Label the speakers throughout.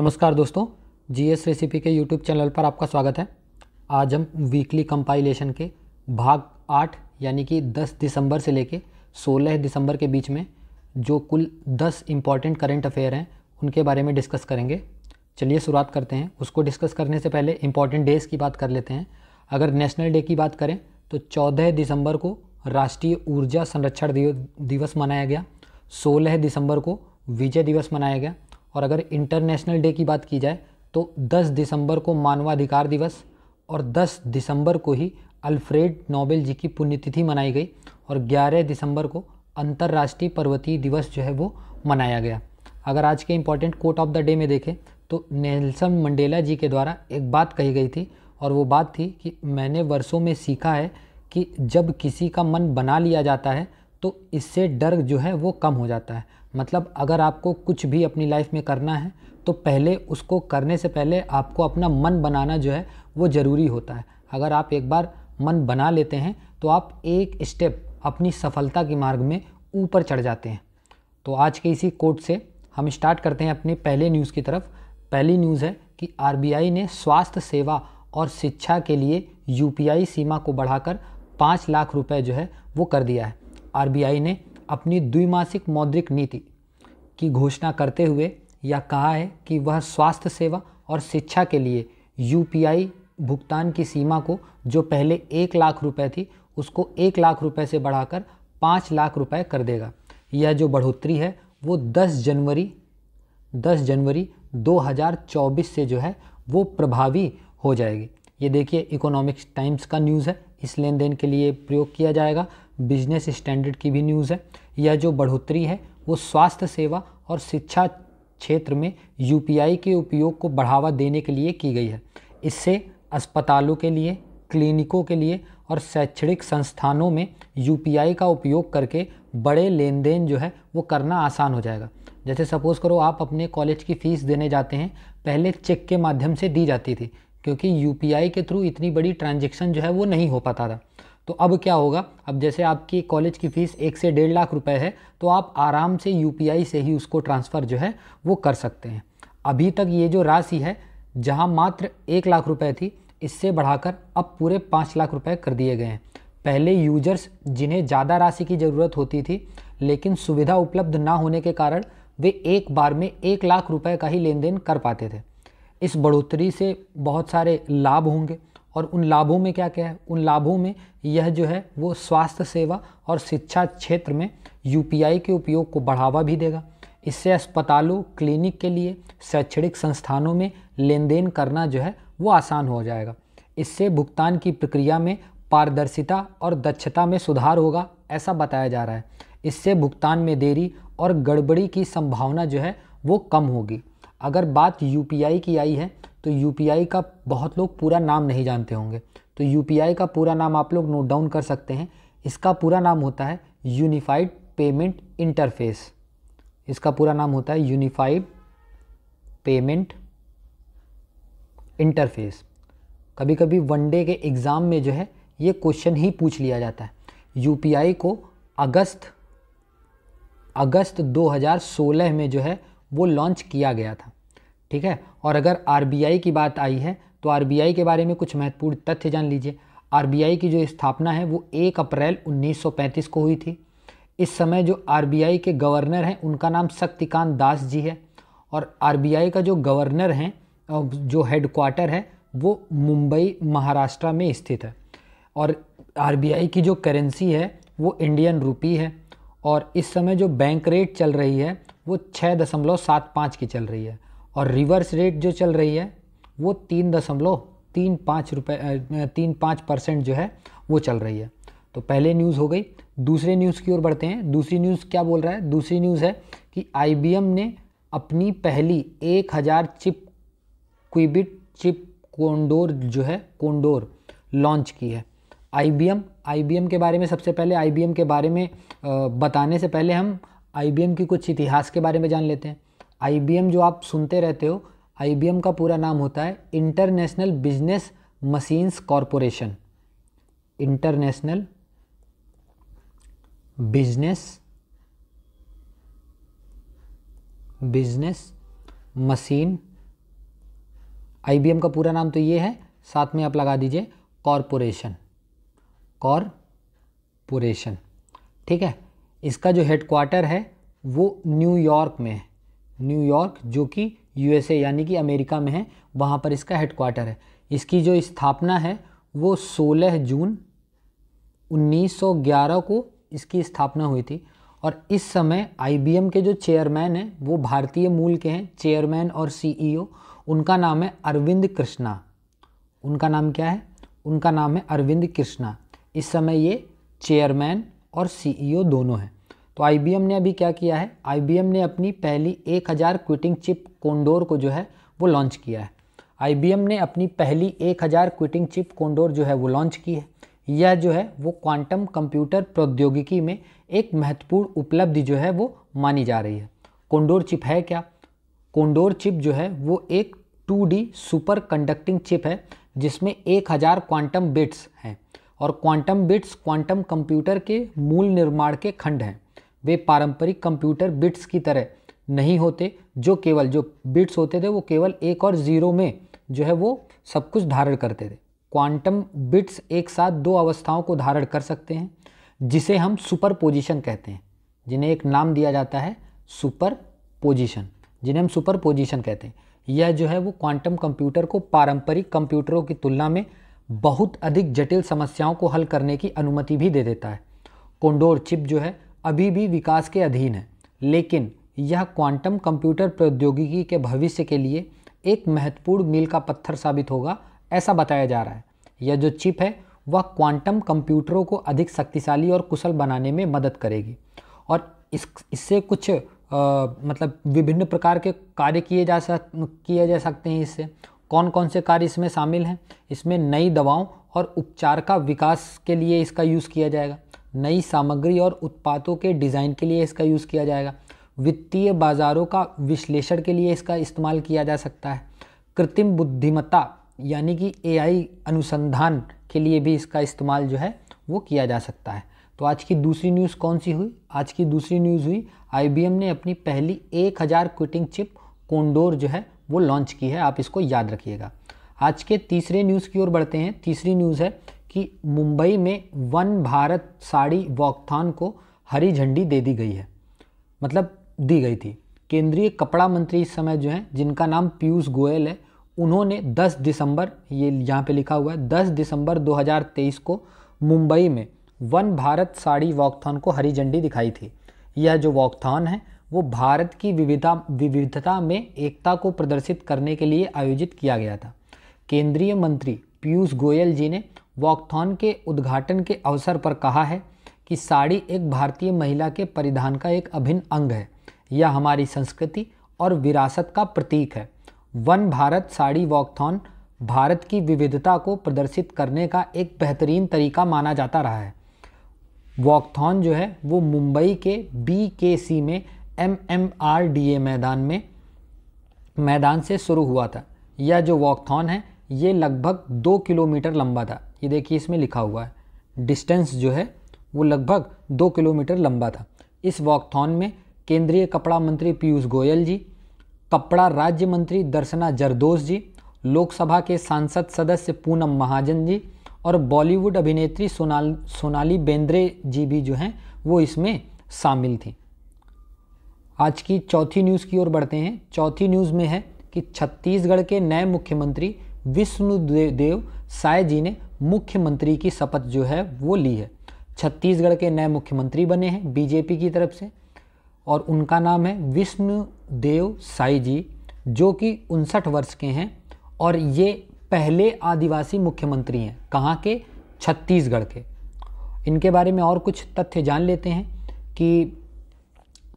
Speaker 1: नमस्कार दोस्तों GS recipe के यूट्यूब चैनल पर आपका स्वागत है आज हम वीकली कंपाइलेशन के भाग आठ यानी कि 10 दिसंबर से लेके 16 दिसंबर के बीच में जो कुल 10 इम्पॉर्टेंट करेंट अफेयर हैं उनके बारे में डिस्कस करेंगे चलिए शुरुआत करते हैं उसको डिस्कस करने से पहले इम्पॉर्टेंट डेज़ की बात कर लेते हैं अगर नेशनल डे की बात करें तो चौदह दिसंबर को राष्ट्रीय ऊर्जा संरक्षण दिवस मनाया गया सोलह दिसंबर को विजय दिवस मनाया गया और अगर इंटरनेशनल डे की बात की जाए तो 10 दिसंबर को मानवाधिकार दिवस और 10 दिसंबर को ही अल्फ्रेड नोबेल जी की पुण्यतिथि मनाई गई और 11 दिसंबर को अंतर्राष्ट्रीय पर्वतीय दिवस जो है वो मनाया गया अगर आज के important quote of the day में देखें तो नेल्सन मंडेला जी के द्वारा एक बात कही गई थी और वो बात थी कि मैंने वर्षों में सीखा है कि जब किसी का मन बना लिया जाता है तो इससे डर जो है वो कम हो जाता है मतलब अगर आपको कुछ भी अपनी लाइफ में करना है तो पहले उसको करने से पहले आपको अपना मन बनाना जो है वो ज़रूरी होता है अगर आप एक बार मन बना लेते हैं तो आप एक स्टेप अपनी सफलता के मार्ग में ऊपर चढ़ जाते हैं तो आज के इसी कोट से हम स्टार्ट करते हैं अपने पहले न्यूज़ की तरफ पहली न्यूज़ है कि आर ने स्वास्थ्य सेवा और शिक्षा के लिए यू सीमा को बढ़ाकर पाँच लाख रुपये जो है वो कर दिया है आरबीआई ने अपनी द्विमासिक मौद्रिक नीति की घोषणा करते हुए यह कहा है कि वह स्वास्थ्य सेवा और शिक्षा के लिए यूपीआई भुगतान की सीमा को जो पहले एक लाख रुपए थी उसको एक लाख रुपए से बढ़ाकर पाँच लाख रुपए कर देगा यह जो बढ़ोतरी है वो 10 जनवरी 10 जनवरी 2024 से जो है वो प्रभावी हो जाएगी ये देखिए इकोनॉमिक्स टाइम्स का न्यूज़ है इस लेन देन के लिए प्रयोग किया जाएगा बिजनेस स्टैंडर्ड की भी न्यूज़ है यह जो बढ़ोतरी है वो स्वास्थ्य सेवा और शिक्षा क्षेत्र में यू के उपयोग को बढ़ावा देने के लिए की गई है इससे अस्पतालों के लिए क्लिनिकों के लिए और शैक्षणिक संस्थानों में यू का उपयोग करके बड़े लेन देन जो है वो करना आसान हो जाएगा जैसे सपोज़ करो आप अपने कॉलेज की फ़ीस देने जाते हैं पहले चेक के माध्यम से दी जाती थी क्योंकि यू के थ्रू इतनी बड़ी ट्रांजेक्शन जो है वो नहीं हो पाता था तो अब क्या होगा अब जैसे आपकी कॉलेज की फ़ीस एक से डेढ़ लाख रुपए है तो आप आराम से यू से ही उसको ट्रांसफ़र जो है वो कर सकते हैं अभी तक ये जो राशि है जहाँ मात्र एक लाख रुपए थी इससे बढ़ाकर अब पूरे पाँच लाख रुपए कर दिए गए हैं पहले यूजर्स जिन्हें ज़्यादा राशि की ज़रूरत होती थी लेकिन सुविधा उपलब्ध ना होने के कारण वे एक बार में एक लाख रुपए का ही लेन देन कर पाते थे इस बढ़ोतरी से बहुत सारे लाभ होंगे और उन लाभों में क्या क्या है उन लाभों में यह जो है वो स्वास्थ्य सेवा और शिक्षा क्षेत्र में यू के उपयोग को बढ़ावा भी देगा इससे अस्पतालों क्लिनिक के लिए शैक्षणिक संस्थानों में लेन देन करना जो है वो आसान हो जाएगा इससे भुगतान की प्रक्रिया में पारदर्शिता और दक्षता में सुधार होगा ऐसा बताया जा रहा है इससे भुगतान में देरी और गड़बड़ी की संभावना जो है वो कम होगी अगर बात यूपीआई की आई है तो यू का बहुत लोग पूरा नाम नहीं जानते होंगे तो यू का पूरा नाम आप लोग नोट डाउन कर सकते हैं इसका पूरा नाम होता है यूनिफाइड पेमेंट इंटरफेस इसका पूरा नाम होता है यूनिफाइड पेमेंट इंटरफेस कभी कभी वनडे के एग्ज़ाम में जो है ये क्वेश्चन ही पूछ लिया जाता है यू को अगस्त अगस्त 2016 में जो है वो लॉन्च किया गया था ठीक है और अगर आर की बात आई है तो आर के बारे में कुछ महत्वपूर्ण तथ्य जान लीजिए आर की जो स्थापना है वो एक अप्रैल उन्नीस को हुई थी इस समय जो आर के गवर्नर हैं उनका नाम शक्तिकांत दास जी है और आर का जो गवर्नर हैं जो हेडक्वार्टर है वो मुंबई महाराष्ट्र में स्थित है और आर की जो करेंसी है वो इंडियन रुपी है और इस समय जो बैंक रेट चल रही है वो छः दशमलव सात पाँच की चल रही है और रिवर्स रेट जो चल रही है वो तीन दशमलव तीन पाँच रुपये तीन पाँच परसेंट जो है वो चल रही है तो पहले न्यूज़ हो गई दूसरे न्यूज़ की ओर बढ़ते हैं दूसरी न्यूज़ क्या बोल रहा है दूसरी न्यूज़ है कि आई ने अपनी पहली एक हज़ार चिप क्विबिट चिप कोंडोर जो है कोंडोर लॉन्च की है आई आई के बारे में सबसे पहले आई के बारे में बताने से पहले हम आई की कुछ इतिहास के बारे में जान लेते हैं आई जो आप सुनते रहते हो आई का पूरा नाम होता है international business machines corporation international business business machine I का पूरा नाम तो ये है साथ में आप लगा दीजिए कॉरपोरेशन कॉरपोरेशन ठीक है इसका जो हेडक्वार्टर है वो न्यूयॉर्क में है न्यूयॉर्क जो कि यूएसए यानी कि अमेरिका में है वहाँ पर इसका हेडक्वार्टर है इसकी जो स्थापना है वो 16 जून 1911 को इसकी स्थापना हुई थी और इस समय आईबीएम के जो चेयरमैन हैं वो भारतीय मूल के हैं चेयरमैन और सीईओ e उनका नाम है अरविंद कृष्णा उनका नाम क्या है उनका नाम है अरविंद कृष्णा इस समय ये चेयरमैन और सीईओ e दोनों हैं तो आई ने अभी क्या किया है आई ने अपनी पहली एक हज़ार क्विटिंग चिप कोंडोर को जो है वो लॉन्च किया है आई ने अपनी पहली एक हज़ार क्विटिंग चिप कोंडोर जो है वो लॉन्च की है यह जो है वो क्वांटम कंप्यूटर प्रौद्योगिकी में एक महत्वपूर्ण उपलब्धि जो है वो मानी जा रही है कोंडोर चिप है क्या कोंडोर चिप जो है वो एक टू सुपर कंडक्टिंग चिप है जिसमें एक क्वांटम बिट्स हैं और क्वांटम बिट्स क्वांटम कंप्यूटर के मूल निर्माण के खंड हैं वे पारंपरिक कंप्यूटर बिट्स की तरह नहीं होते जो केवल जो बिट्स होते थे वो केवल एक और ज़ीरो में जो है वो सब कुछ धारण करते थे क्वांटम बिट्स एक साथ दो अवस्थाओं को धारण कर सकते हैं जिसे हम सुपर पोजिशन कहते हैं जिन्हें एक नाम दिया जाता है सुपर पोजिशन जिन्हें हम सुपर पोजिशन कहते हैं यह जो है वो क्वांटम कंप्यूटर को पारंपरिक कंप्यूटरों की तुलना में बहुत अधिक जटिल समस्याओं को हल करने की अनुमति भी दे देता है कोंडोर चिप जो है अभी भी विकास के अधीन है लेकिन यह क्वांटम कंप्यूटर प्रौद्योगिकी के भविष्य के लिए एक महत्वपूर्ण मील का पत्थर साबित होगा ऐसा बताया जा रहा है यह जो चिप है वह क्वांटम कंप्यूटरों को अधिक शक्तिशाली और कुशल बनाने में मदद करेगी और इस इससे कुछ आ, मतलब विभिन्न प्रकार के कार्य किए जा सक किए जा सकते हैं इससे कौन कौन से कार्य इसमें शामिल हैं इसमें नई दवाओं और उपचार का विकास के लिए इसका यूज़ किया जाएगा नई सामग्री और उत्पादों के डिज़ाइन के लिए इसका यूज़ किया जाएगा वित्तीय बाज़ारों का विश्लेषण के लिए इसका इस्तेमाल किया जा सकता है कृत्रिम बुद्धिमत्ता यानी कि एआई अनुसंधान के लिए भी इसका इस्तेमाल जो है वो किया जा सकता है तो आज की दूसरी न्यूज़ कौन सी हुई आज की दूसरी न्यूज़ हुई आईबीएम ने अपनी पहली एक हज़ार क्विटिंग चिप कोंडोर जो है वो लॉन्च की है आप इसको याद रखिएगा आज के तीसरे न्यूज़ की ओर बढ़ते हैं तीसरी न्यूज़ है कि मुंबई में वन भारत साड़ी वॉकथान को हरी झंडी दे दी गई है मतलब दी गई थी केंद्रीय कपड़ा मंत्री इस समय जो हैं जिनका नाम पीयूष गोयल है उन्होंने 10 दिसंबर ये यहाँ पे लिखा हुआ है 10 दिसंबर 2023 को मुंबई में वन भारत साड़ी वॉकथान को हरी झंडी दिखाई थी यह जो वॉकथान है वो भारत की विविधता विविधता में एकता को प्रदर्शित करने के लिए आयोजित किया गया था केंद्रीय मंत्री पीयूष गोयल जी ने वॉकथॉन के उद्घाटन के अवसर पर कहा है कि साड़ी एक भारतीय महिला के परिधान का एक अभिन्न अंग है यह हमारी संस्कृति और विरासत का प्रतीक है वन भारत साड़ी वॉकथॉन भारत की विविधता को प्रदर्शित करने का एक बेहतरीन तरीका माना जाता रहा है वॉकथॉन जो है वो मुंबई के बी के सी में M M R D A मैदान में मैदान से शुरू हुआ था यह जो वॉकथॉन है ये लगभग दो किलोमीटर लंबा था ये देखिए इसमें लिखा हुआ है डिस्टेंस जो है वो लगभग दो किलोमीटर लंबा था इस वॉकथॉन में केंद्रीय कपड़ा मंत्री पीयूष गोयल जी कपड़ा राज्य मंत्री दर्शना जरदोस जी लोकसभा के सांसद सदस्य पूनम महाजन जी और बॉलीवुड अभिनेत्री सोनाल सोनाली बेंद्रे जी भी जो हैं वो इसमें शामिल थी आज की चौथी न्यूज़ की ओर बढ़ते हैं चौथी न्यूज़ में है कि छत्तीसगढ़ के नए मुख्यमंत्री विष्णुदेव साय जी ने मुख्यमंत्री की शपथ जो है वो ली है छत्तीसगढ़ के नए मुख्यमंत्री बने हैं बीजेपी की तरफ से और उनका नाम है विष्णु देव साई जी जो कि उनसठ वर्ष के हैं और ये पहले आदिवासी मुख्यमंत्री हैं कहाँ के छत्तीसगढ़ के इनके बारे में और कुछ तथ्य जान लेते हैं कि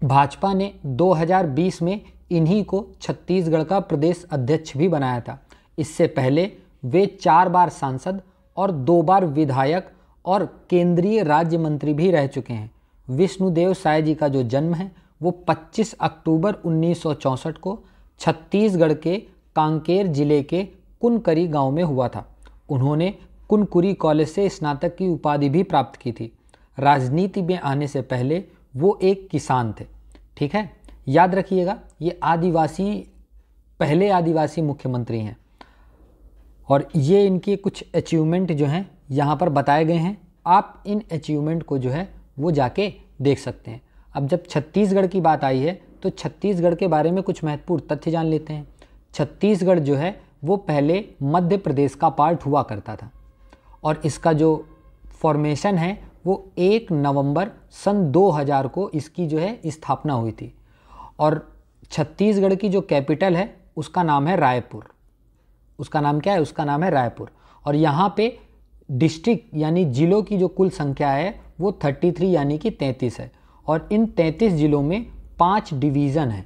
Speaker 1: भाजपा ने 2020 में इन्हीं को छत्तीसगढ़ का प्रदेश अध्यक्ष भी बनाया था इससे पहले वे चार बार सांसद और दो बार विधायक और केंद्रीय राज्य मंत्री भी रह चुके हैं विष्णुदेव साय जी का जो जन्म है वो 25 अक्टूबर 1964 को छत्तीसगढ़ के कांकेर जिले के कुनकरी गांव में हुआ था उन्होंने कुनकुरी कॉलेज से स्नातक की उपाधि भी प्राप्त की थी राजनीति में आने से पहले वो एक किसान थे ठीक है याद रखिएगा ये आदिवासी पहले आदिवासी मुख्यमंत्री हैं और ये इनके कुछ अचीवमेंट जो हैं यहाँ पर बताए गए हैं आप इन अचीवमेंट को जो है वो जाके देख सकते हैं अब जब छत्तीसगढ़ की बात आई है तो छत्तीसगढ़ के बारे में कुछ महत्वपूर्ण तथ्य जान लेते हैं छत्तीसगढ़ जो है वो पहले मध्य प्रदेश का पार्ट हुआ करता था और इसका जो फॉर्मेशन है वो एक नवंबर सन 2000 को इसकी जो है स्थापना हुई थी और छत्तीसगढ़ की जो कैपिटल है उसका नाम है रायपुर उसका नाम क्या है उसका नाम है रायपुर और यहाँ पे डिस्ट्रिक्ट यानी ज़िलों की जो कुल संख्या है वो 33 यानी कि 33 है और इन 33 ज़िलों में पांच डिवीज़न हैं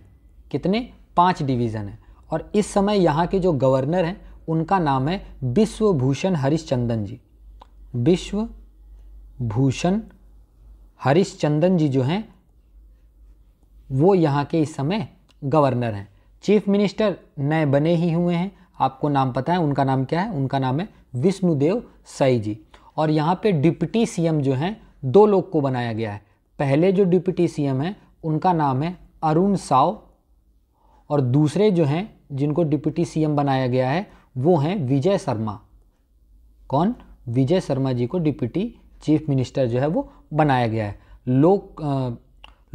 Speaker 1: कितने पांच डिवीज़न हैं और इस समय यहाँ के जो गवर्नर हैं उनका नाम है विश्वभूषण हरिश्चंदन जी विश्व भूषण हरिश्चंदन जी जो हैं वो यहाँ के इस समय गवर्नर हैं चीफ मिनिस्टर नए बने ही हुए हैं आपको नाम पता है उनका नाम क्या है उनका नाम है विष्णुदेव साई जी और यहाँ पे डिप्टी सीएम जो हैं दो लोग को बनाया गया है पहले जो डिप्टी सीएम हैं उनका नाम है अरुण साव और दूसरे जो हैं जिनको डिप्टी सीएम बनाया गया है वो हैं विजय शर्मा कौन विजय शर्मा जी को डिप्टी चीफ मिनिस्टर जो है वो बनाया गया है लोक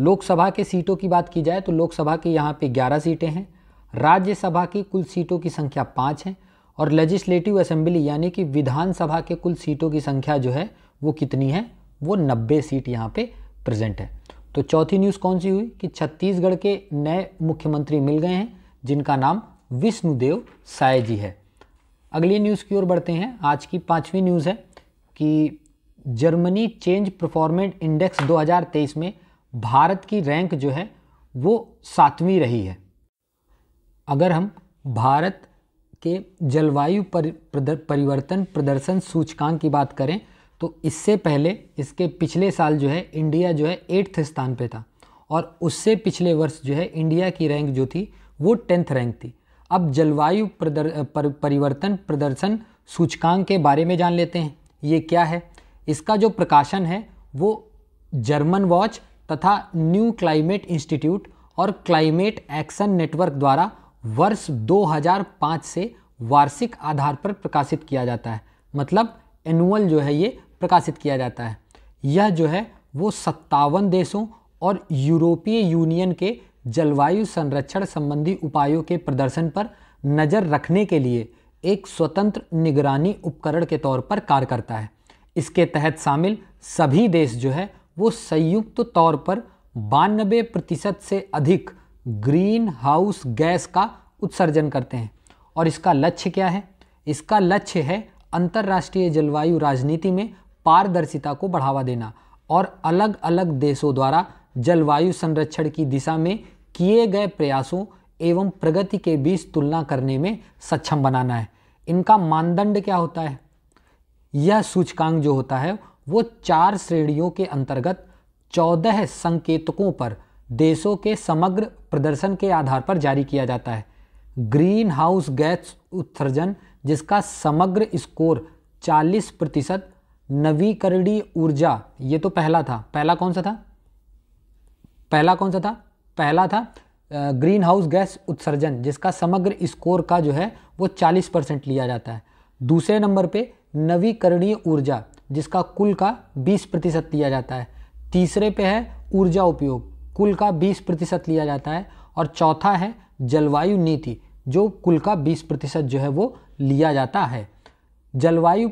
Speaker 1: लोकसभा के सीटों की बात की जाए तो लोकसभा की यहाँ पर ग्यारह सीटें हैं राज्यसभा की कुल सीटों की संख्या पाँच है और लेजिस्लेटिव असेंबली यानी कि विधानसभा के कुल सीटों की संख्या जो है वो कितनी है वो नब्बे सीट यहाँ पे प्रेजेंट है तो चौथी न्यूज़ कौन सी हुई कि छत्तीसगढ़ के नए मुख्यमंत्री मिल गए हैं जिनका नाम विष्णुदेव साय जी है अगली न्यूज़ की ओर बढ़ते हैं आज की पाँचवीं न्यूज़ है कि जर्मनी चेंज परफॉर्मेंट इंडेक्स 2023 में भारत की रैंक जो है वो सातवीं रही है अगर हम भारत के जलवायु परिवर्तन प्रदर्शन सूचकांक की बात करें तो इससे पहले इसके पिछले साल जो है इंडिया जो है एट्थ स्थान पे था और उससे पिछले वर्ष जो है इंडिया की रैंक जो थी वो टेंथ रैंक थी अब जलवायु पर, परिवर्तन प्रदर्शन सूचकांक के बारे में जान लेते हैं ये क्या है इसका जो प्रकाशन है वो जर्मन वॉच तथा न्यू क्लाइमेट इंस्टीट्यूट और क्लाइमेट एक्शन नेटवर्क द्वारा वर्ष 2005 से वार्षिक आधार पर प्रकाशित किया जाता है मतलब एनुअल जो है ये प्रकाशित किया जाता है यह जो है वो सत्तावन देशों और यूरोपीय यूनियन के जलवायु संरक्षण संबंधी उपायों के प्रदर्शन पर नज़र रखने के लिए एक स्वतंत्र निगरानी उपकरण के तौर पर कार्य करता है इसके तहत शामिल सभी देश जो है वो संयुक्त तौर पर बानबे प्रतिशत से अधिक ग्रीन हाउस गैस का उत्सर्जन करते हैं और इसका लक्ष्य क्या है इसका लक्ष्य है अंतर्राष्ट्रीय जलवायु राजनीति में पारदर्शिता को बढ़ावा देना और अलग अलग देशों द्वारा जलवायु संरक्षण की दिशा में किए गए प्रयासों एवं प्रगति के बीच तुलना करने में सक्षम बनाना है इनका मानदंड क्या होता है यह सूचकांक जो होता है वो चार श्रेणियों के अंतर्गत चौदह संकेतकों पर देशों के समग्र प्रदर्शन के आधार पर जारी किया जाता है ग्रीन हाउस गैस उत्सर्जन जिसका समग्र स्कोर 40 प्रतिशत नवीकरणीय ऊर्जा ये तो पहला था पहला कौन सा था पहला कौन सा था पहला था ग्रीन हाउस गैस उत्सर्जन जिसका समग्र स्कोर का जो है वो 40 परसेंट लिया जाता है दूसरे नंबर पे नवीकरणीय ऊर्जा जिसका कुल का 20 प्रतिशत लिया जाता है तीसरे पे है ऊर्जा उपयोग कुल का 20 प्रतिशत लिया जाता है और चौथा है जलवायु नीति जो कुल का 20 प्रतिशत जो है वो लिया जाता है जलवायु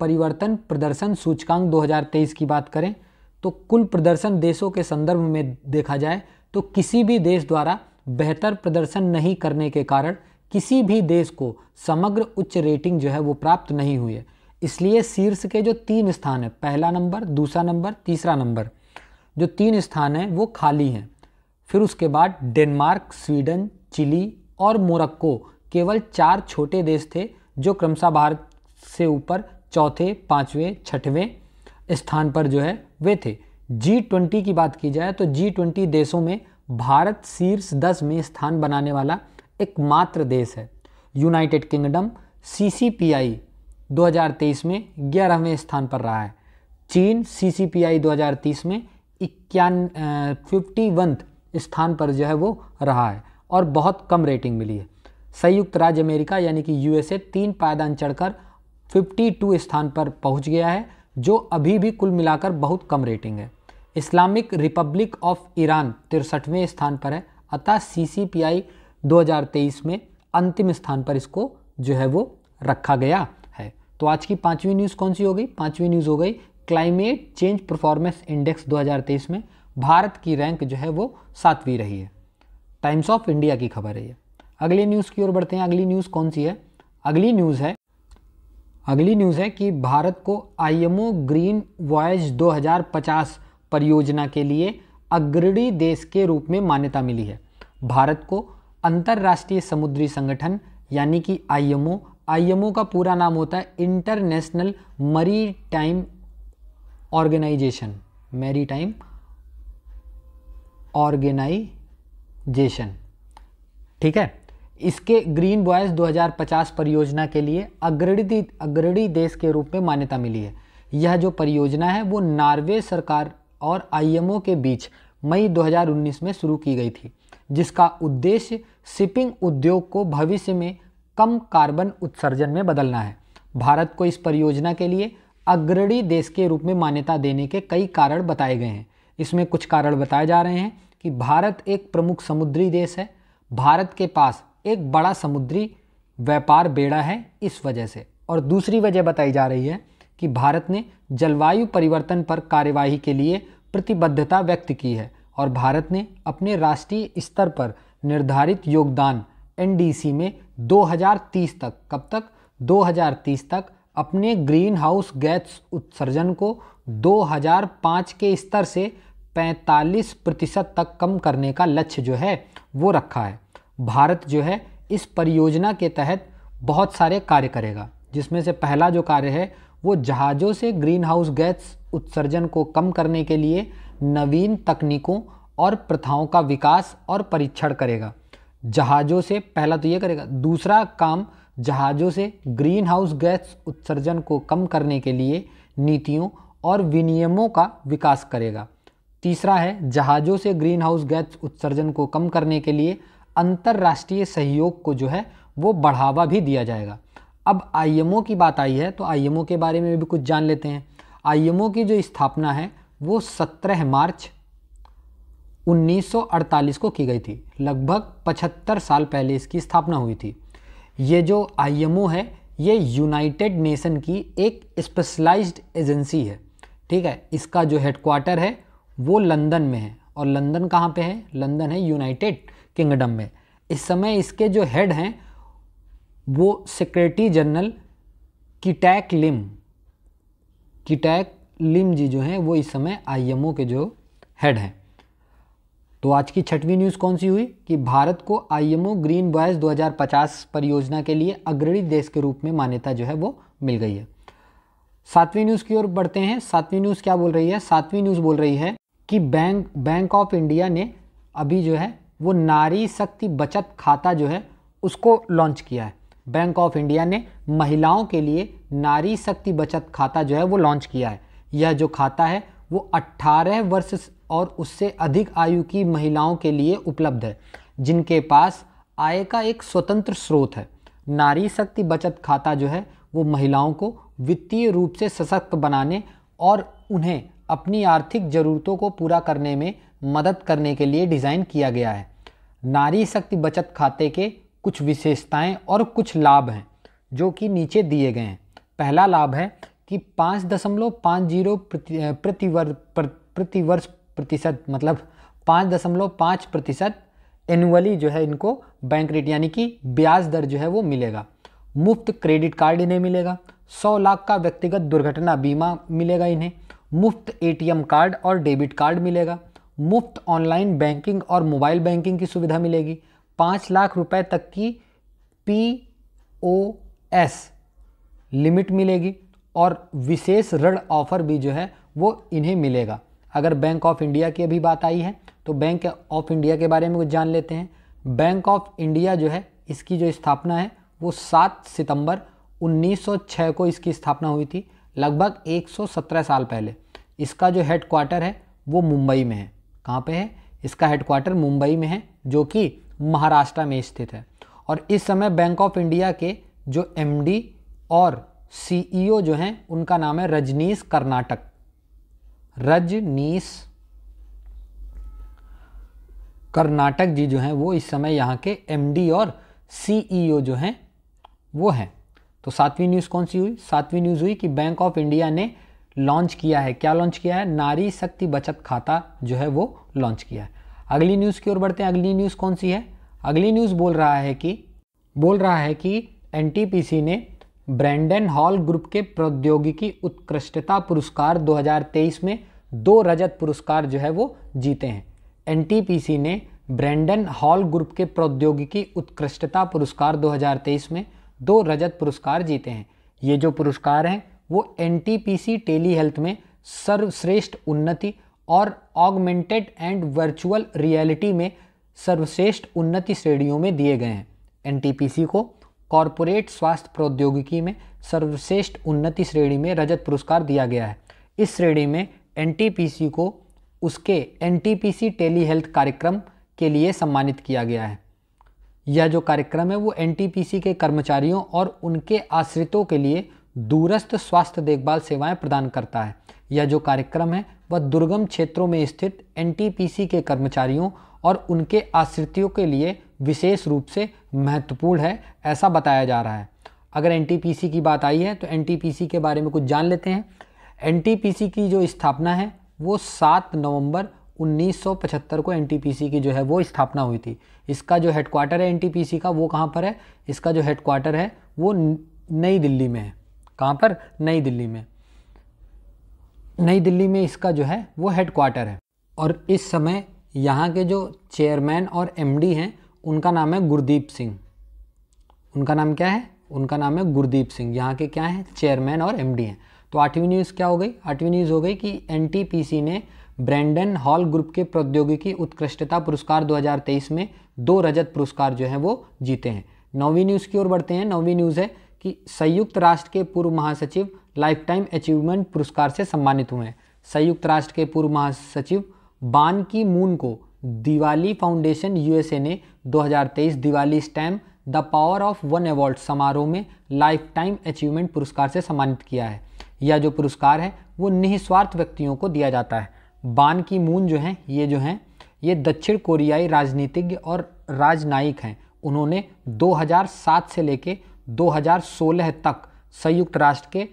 Speaker 1: परिवर्तन प्रदर्शन सूचकांक 2023 की बात करें तो कुल प्रदर्शन देशों के संदर्भ में देखा जाए तो किसी भी देश द्वारा बेहतर प्रदर्शन नहीं करने के कारण किसी भी देश को समग्र उच्च रेटिंग जो है वो प्राप्त नहीं हुई है इसलिए शीर्ष के जो तीन स्थान है पहला नंबर दूसरा नंबर तीसरा नंबर जो तीन स्थान हैं वो खाली हैं फिर उसके बाद डेनमार्क स्वीडन चिली और मोरक्को केवल चार छोटे देश थे जो क्रमशः भारत से ऊपर चौथे पाँचवें छठवें स्थान पर जो है वे थे जी ट्वेंटी की बात की जाए तो जी ट्वेंटी देशों में भारत शीर्ष दस में स्थान बनाने वाला एकमात्र देश है यूनाइटेड किंगडम हजार 2023 में ग्यारहवें स्थान पर रहा है चीन हजार 2030 में इक्यान फिफ्टी स्थान पर जो है वो रहा है और बहुत कम रेटिंग मिली है संयुक्त राज्य अमेरिका यानी कि यूएसए तीन पायदान चढ़कर 52 स्थान पर पहुंच गया है जो अभी भी कुल मिलाकर बहुत कम रेटिंग है इस्लामिक रिपब्लिक ऑफ ईरान तिरसठवें स्थान पर है अतः सीसीपीआई 2023 में अंतिम स्थान पर इसको जो है वो रखा गया है तो आज की पांचवी न्यूज़ कौन सी हो गई पांचवी न्यूज़ हो गई क्लाइमेट चेंज परफॉर्मेंस इंडेक्स 2023 में भारत की रैंक जो है वो सातवीं रही है टाइम्स ऑफ इंडिया की खबर है ये अगली न्यूज़ की ओर बढ़ते हैं अगली न्यूज़ कौन सी है अगली न्यूज़ है अगली न्यूज़ है कि भारत को आईएमओ ग्रीन वॉयज 2050 परियोजना के लिए अग्रणी देश के रूप में मान्यता मिली है भारत को अंतर्राष्ट्रीय समुद्री संगठन यानी कि आईएमओ आईएमओ का पूरा नाम होता है international maritime organization maritime organization ठीक है इसके ग्रीन बॉयज़ 2050 परियोजना के लिए अग्रणी अग्रणी देश के रूप में मान्यता मिली है यह जो परियोजना है वो नार्वे सरकार और आईएमओ के बीच मई 2019 में शुरू की गई थी जिसका उद्देश्य शिपिंग उद्योग को भविष्य में कम कार्बन उत्सर्जन में बदलना है भारत को इस परियोजना के लिए अग्रणी देश के रूप में मान्यता देने के कई कारण बताए गए हैं इसमें कुछ कारण बताए जा रहे हैं कि भारत एक प्रमुख समुद्री देश है भारत के पास एक बड़ा समुद्री व्यापार बेड़ा है इस वजह से और दूसरी वजह बताई जा रही है कि भारत ने जलवायु परिवर्तन पर कार्यवाही के लिए प्रतिबद्धता व्यक्त की है और भारत ने अपने राष्ट्रीय स्तर पर निर्धारित योगदान एनडीसी में 2030 तक कब तक 2030 तक अपने ग्रीन हाउस गैस उत्सर्जन को 2005 के स्तर से 45 प्रतिशत तक कम करने का लक्ष्य जो है वो रखा है भारत जो है इस परियोजना के तहत बहुत सारे कार्य करेगा जिसमें से पहला जो कार्य है वो जहाज़ों से ग्रीन हाउस गैस उत्सर्जन को कम करने के लिए नवीन तकनीकों और प्रथाओं का विकास और परीक्षण करेगा जहाज़ों से पहला तो ये करेगा दूसरा काम जहाज़ों से ग्रीन हाउस गैस उत्सर्जन को कम करने के लिए नीतियों और विनियमों का विकास करेगा तीसरा है जहाज़ों से ग्रीन हाउस गैस उत्सर्जन को कम करने के लिए अंतर्राष्ट्रीय सहयोग को जो है वो बढ़ावा भी दिया जाएगा अब आईएमओ की बात आई है तो आईएमओ के बारे में भी कुछ जान लेते हैं आईएमओ की जो स्थापना है वो 17 मार्च 1948 को की गई थी लगभग 75 साल पहले इसकी स्थापना हुई थी ये जो आईएमओ है ये यूनाइटेड नेशन की एक स्पेशलाइज्ड एजेंसी है ठीक है इसका जो हेडक्वार्टर है वो लंदन में है और लंदन कहाँ पे है लंदन है यूनाइटेड किंगडम में इस समय इसके जो हेड हैं वो सेक्रेटरी जनरल किटैक लिम किटैक लिम जी जो हैं वो इस समय आईएमओ के जो हेड हैं तो आज की छठवीं न्यूज़ कौन सी हुई कि भारत को आईएमओ ग्रीन बॉयज़ 2050 परियोजना के लिए अग्रणी देश के रूप में मान्यता जो है वो मिल गई है सातवीं न्यूज़ की ओर बढ़ते हैं सातवीं न्यूज़ क्या बोल रही है सातवीं न्यूज़ बोल रही है कि बैंक बैंक ऑफ इंडिया ने अभी जो है वो नारी शक्ति बचत खाता जो है उसको लॉन्च किया है बैंक ऑफ इंडिया ने महिलाओं के लिए नारी शक्ति बचत खाता जो है वो लॉन्च किया है यह जो खाता है वो 18 वर्ष और उससे अधिक आयु की महिलाओं के लिए उपलब्ध है जिनके पास आय का एक स्वतंत्र स्रोत है नारी शक्ति बचत खाता जो है वो महिलाओं को वित्तीय रूप से सशक्त बनाने और उन्हें अपनी आर्थिक ज़रूरतों को पूरा करने में मदद करने के लिए डिज़ाइन किया गया है नारी शक्ति बचत खाते के कुछ विशेषताएं और कुछ लाभ हैं जो कि नीचे दिए गए हैं पहला लाभ है कि पाँच दशमलव पाँच जीरो प्रति प्रतिवर्ष प्रतिवर्ष प्रतिशत मतलब पाँच दशमलव पाँच प्रतिशत एनुअली जो है इनको बैंक रेट यानी कि ब्याज दर जो है वो मिलेगा मुफ्त क्रेडिट कार्ड इन्हें मिलेगा सौ लाख का व्यक्तिगत दुर्घटना बीमा मिलेगा इन्हें मुफ्त ए कार्ड और डेबिट कार्ड मिलेगा मुफ्त ऑनलाइन बैंकिंग और मोबाइल बैंकिंग की सुविधा मिलेगी पाँच लाख रुपए तक की पी ओ एस लिमिट मिलेगी और विशेष ऋण ऑफर भी जो है वो इन्हें मिलेगा अगर बैंक ऑफ इंडिया की अभी बात आई है तो बैंक ऑफ इंडिया के बारे में कुछ जान लेते हैं बैंक ऑफ इंडिया जो है इसकी जो स्थापना है वो 7 सितंबर 1906 को इसकी स्थापना हुई थी लगभग 117 साल पहले इसका जो हेड क्वार्टर है वो मुंबई में है कहाँ पे है इसका हेड क्वार्टर मुंबई में है जो कि महाराष्ट्र में स्थित है और इस समय बैंक ऑफ इंडिया के जो एमडी और सीईओ e जो हैं उनका नाम है रजनीश कर्नाटक रजनीश कर्नाटक जी जो हैं वो इस समय यहाँ के एमडी और सीईओ e जो हैं वो हैं तो सातवीं न्यूज़ कौन सी हुई सातवीं न्यूज़ हुई कि बैंक ऑफ इंडिया ने लॉन्च किया है क्या लॉन्च किया है नारी शक्ति बचत खाता जो है वो लॉन्च किया है अगली न्यूज़ की ओर बढ़ते हैं अगली न्यूज़ कौन सी है अगली न्यूज़ बोल रहा है कि बोल रहा है कि एन ने ब्रैंडन हॉल ग्रुप के प्रौद्योगिकी उत्कृष्टता पुरस्कार 2023 में दो रजत पुरस्कार जो है वो जीते हैं एनटीपीसी ने ब्रैंडन हॉल ग्रुप के प्रौद्योगिकी उत्कृष्टता पुरस्कार 2023 में दो रजत पुरस्कार जीते हैं ये जो पुरस्कार हैं वो एनटीपीसी टेली हेल्थ में सर्वश्रेष्ठ उन्नति और ऑगमेंटेड एंड वर्चुअल रियलिटी में सर्वश्रेष्ठ उन्नति श्रेणियों में दिए गए हैं एन को कॉरपोरेट स्वास्थ्य प्रौद्योगिकी में सर्वश्रेष्ठ उन्नति श्रेणी में रजत पुरस्कार दिया गया है इस श्रेणी में एन को उसके एन टेली हेल्थ कार्यक्रम के लिए सम्मानित किया गया है यह जो कार्यक्रम है वो एन के कर्मचारियों और उनके आश्रितों के लिए दूरस्थ स्वास्थ्य देखभाल सेवाएं प्रदान करता है यह जो कार्यक्रम है वह दुर्गम क्षेत्रों में स्थित एन के कर्मचारियों और उनके आश्रितों के लिए विशेष रूप से महत्वपूर्ण है ऐसा बताया जा रहा है अगर एन की बात आई है तो एन के बारे में कुछ जान लेते हैं एन की जो स्थापना है वो सात नवंबर 1975 को एन की जो है वो स्थापना हुई थी इसका जो हेडक्वार्टर है एन का वो कहाँ पर है इसका जो हेडक्वार्टर है वो नई दिल्ली में है कहाँ पर नई दिल्ली में नई दिल्ली में इसका जो है वो हेडक्वार्टर है और इस समय यहाँ के जो चेयरमैन और एमडी हैं उनका नाम है गुरदीप सिंह उनका नाम क्या है उनका नाम है गुरदीप सिंह यहाँ के क्या हैं चेयरमैन और एमडी हैं तो आठवीं न्यूज़ क्या हो गई आठवीं न्यूज़ हो गई कि एनटीपीसी ने ब्रैंडन हॉल ग्रुप के प्रौद्योगिकी उत्कृष्टता पुरस्कार 2023 में दो रजत पुरस्कार जो हैं वो जीते हैं नौवीं न्यूज़ की ओर बढ़ते हैं नौवीं न्यूज़ है कि संयुक्त राष्ट्र के पूर्व महासचिव लाइफ टाइम अचीवमेंट पुरस्कार से सम्मानित हुए हैं संयुक्त राष्ट्र के पूर्व महासचिव बान की मून को दिवाली फाउंडेशन यूएसए ने 2023 Diwali stamp the power of one award समारोह में लाइफ टाइम अचीवमेंट पुरस्कार से सम्मानित किया है यह जो पुरस्कार है वो निस्वार्थ व्यक्तियों को दिया जाता है बान की मून जो हैं ये जो हैं ये दक्षिण कोरियाई राजनीतिज्ञ और राजनयिक हैं उन्होंने 2007 से लेके 2016 तक संयुक्त राष्ट्र के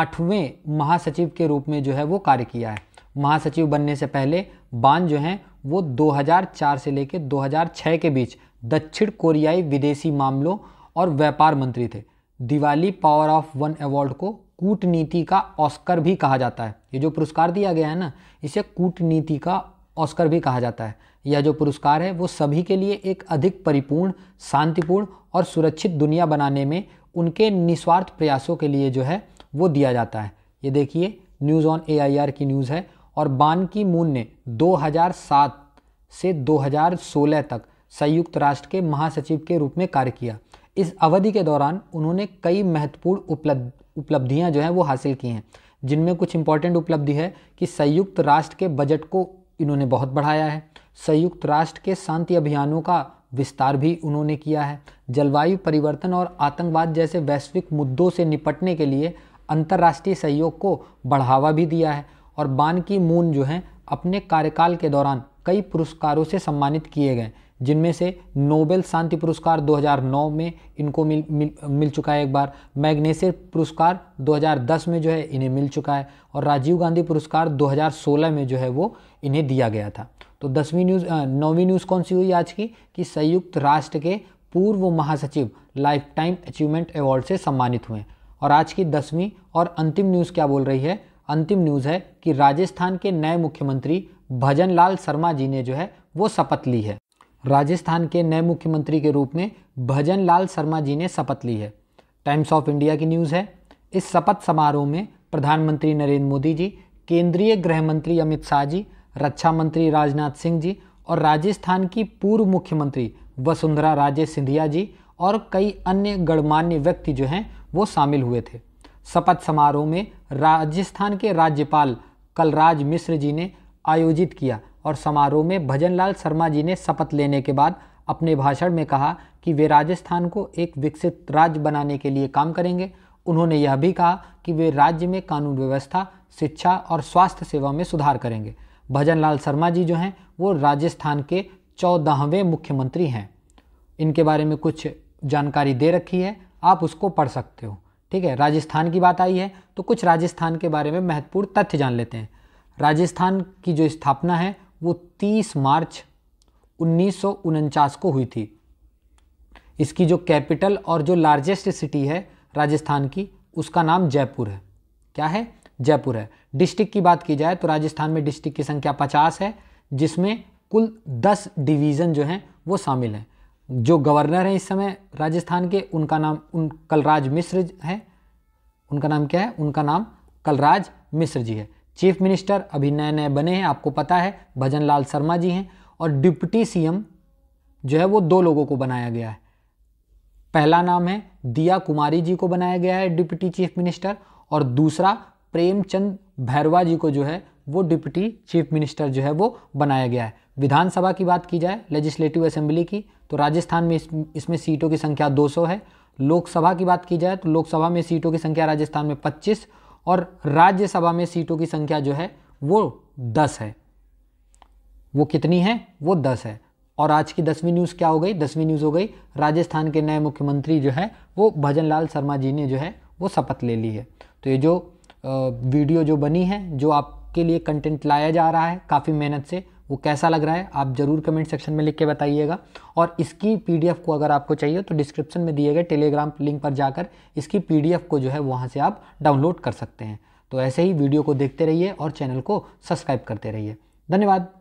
Speaker 1: आठवें महासचिव के रूप में जो है वो कार्य किया है महासचिव बनने से पहले बान जो हैं वो 2004 से लेकर 2006 के बीच दक्षिण कोरियाई विदेशी मामलों और व्यापार मंत्री थे Diwali power of one award को कूटनीति का ऑस्कर भी कहा जाता है ये जो पुरस्कार दिया गया है ना इसे कूटनीति का ऑस्कर भी कहा जाता है यह जो पुरस्कार है वो सभी के लिए एक अधिक परिपूर्ण शांतिपूर्ण और सुरक्षित दुनिया बनाने में उनके निस्वार्थ प्रयासों के लिए जो है वो दिया जाता है ये देखिए न्यूज़ ऑन ए की न्यूज़ है और बान की मून ने 2007 से 2016 तक संयुक्त राष्ट्र के महासचिव के रूप में कार्य किया इस अवधि के दौरान उन्होंने कई महत्वपूर्ण उपलब्ध उपलब्धियां जो हैं वो हासिल की हैं जिनमें कुछ इंपॉर्टेंट उपलब्धि है कि संयुक्त राष्ट्र के बजट को इन्होंने बहुत बढ़ाया है संयुक्त राष्ट्र के शांति अभियानों का विस्तार भी उन्होंने किया है जलवायु परिवर्तन और आतंकवाद जैसे वैश्विक मुद्दों से निपटने के लिए अंतर्राष्ट्रीय सहयोग को बढ़ावा भी दिया है और बान की मून जो हैं अपने कार्यकाल के दौरान कई पुरस्कारों से सम्मानित किए गए जिनमें से नोबेल शांति पुरस्कार 2009 में इनको मिल मिल, मिल चुका है एक बार मैग्नेसर पुरस्कार 2010 में जो है इन्हें मिल चुका है और राजीव गांधी पुरस्कार 2016 में जो है वो इन्हें दिया गया था तो दसवीं न्यूज़ नौवीं न्यूज़ कौन सी हुई आज की कि संयुक्त राष्ट्र के पूर्व महासचिव लाइफ टाइम अचीवमेंट अवार्ड से सम्मानित हुए और आज की दसवीं और अंतिम न्यूज़ क्या बोल रही है अंतिम न्यूज़ है कि राजस्थान के नए मुख्यमंत्री भजन लाल शर्मा जी ने जो है वो शपथ ली है राजस्थान के नए मुख्यमंत्री के रूप में भजन लाल शर्मा जी ने शपथ ली है टाइम्स ऑफ इंडिया की न्यूज़ है इस शपथ समारोह में प्रधानमंत्री नरेंद्र मोदी जी केंद्रीय गृह मंत्री अमित शाह जी रक्षा मंत्री राजनाथ सिंह जी और राजस्थान की पूर्व मुख्यमंत्री वसुंधरा राजे सिंधिया जी और कई अन्य गणमान्य व्यक्ति जो हैं वो शामिल हुए थे शपथ समारोह में राजस्थान के राज्यपाल कलराज मिश्र जी ने आयोजित किया और समारोह में भजनलाल शर्मा जी ने शपथ लेने के बाद अपने भाषण में कहा कि वे राजस्थान को एक विकसित राज्य बनाने के लिए काम करेंगे उन्होंने यह भी कहा कि वे राज्य में कानून व्यवस्था शिक्षा और स्वास्थ्य सेवा में सुधार करेंगे भजनलाल शर्मा जी जो हैं वो राजस्थान के चौदहवें मुख्यमंत्री हैं इनके बारे में कुछ जानकारी दे रखी है आप उसको पढ़ सकते हो ठीक है राजस्थान की बात आई है तो कुछ राजस्थान के बारे में महत्वपूर्ण तथ्य जान लेते हैं राजस्थान की जो स्थापना है वो 30 मार्च उन्नीस को हुई थी इसकी जो कैपिटल और जो लार्जेस्ट सिटी है राजस्थान की उसका नाम जयपुर है क्या है जयपुर है डिस्ट्रिक्ट की बात की जाए तो राजस्थान में डिस्ट्रिक्ट की संख्या 50 है जिसमें कुल 10 डिवीज़न जो हैं वो शामिल हैं जो गवर्नर हैं इस समय राजस्थान के उनका नाम उन कलराज मिश्र है उनका नाम क्या है उनका नाम कलराज मिश्र जी है चीफ मिनिस्टर अभी नए नए बने हैं आपको पता है भजन लाल शर्मा जी हैं और डिप्टी सीएम जो है वो दो लोगों को बनाया गया है पहला नाम है दिया कुमारी जी को बनाया गया है डिप्टी चीफ मिनिस्टर और दूसरा प्रेमचंद भैरवा जी को जो है वो डिप्टी चीफ मिनिस्टर जो है वो बनाया गया है विधानसभा की बात की जाए लेजिस्लेटिव असेंबली की तो राजस्थान में इस, इसमें सीटों की संख्या 200 है लोकसभा की बात की जाए तो लोकसभा में सीटों की संख्या राजस्थान में 25 और राज्यसभा में सीटों की संख्या जो है वो 10 है वो कितनी है वो 10 है और आज की दसवीं न्यूज़ क्या हो गई दसवीं न्यूज़ हो गई राजस्थान के नए मुख्यमंत्री जो है वो भजन लाल शर्मा जी ने जो है वो शपथ ले ली है तो ये जो वीडियो जो बनी है जो आपके लिए कंटेंट लाया जा रहा है काफ़ी मेहनत से वो कैसा लग रहा है आप ज़रूर कमेंट सेक्शन में लिख के बताइएगा और इसकी पीडीएफ को अगर आपको चाहिए तो डिस्क्रिप्शन में दिए गए टेलीग्राम लिंक पर जाकर इसकी पीडीएफ को जो है वहाँ से आप डाउनलोड कर सकते हैं तो ऐसे ही वीडियो को देखते रहिए और चैनल को सब्सक्राइब करते रहिए धन्यवाद